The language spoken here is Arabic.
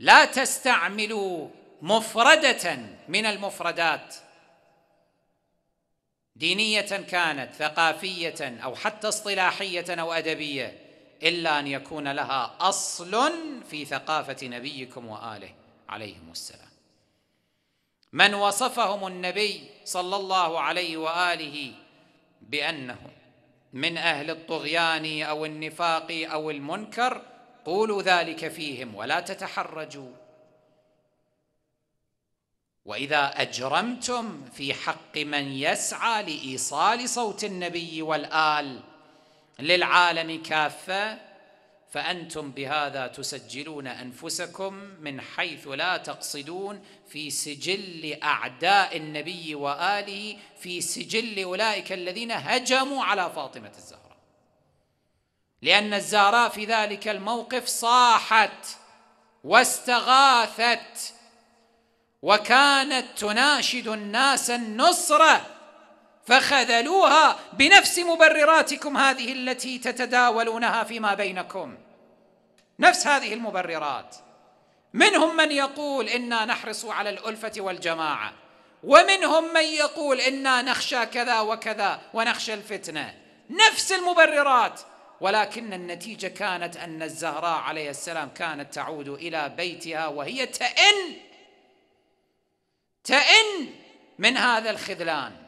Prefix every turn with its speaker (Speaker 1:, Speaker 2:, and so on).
Speaker 1: لا تستعملوا مفرده من المفردات دينيه كانت ثقافيه او حتى اصطلاحيه او ادبيه الا ان يكون لها اصل في ثقافه نبيكم واله عليهم السلام من وصفهم النبي صلى الله عليه واله بانهم من اهل الطغيان او النفاق او المنكر قولوا ذلك فيهم ولا تتحرجوا واذا اجرمتم في حق من يسعى لايصال صوت النبي والال للعالم كافه فانتم بهذا تسجلون انفسكم من حيث لا تقصدون في سجل اعداء النبي واله في سجل اولئك الذين هجموا على فاطمه الزهراء لأن الزهراء في ذلك الموقف صاحت واستغاثت وكانت تناشد الناس النصرة فخذلوها بنفس مبرراتكم هذه التي تتداولونها فيما بينكم نفس هذه المبررات منهم من يقول إنا نحرص على الألفة والجماعة ومنهم من يقول إنا نخشى كذا وكذا ونخشى الفتنة نفس المبررات ولكن النتيجة كانت أن الزهراء عليه السلام كانت تعود إلى بيتها وهي تئن تئن من هذا الخذلان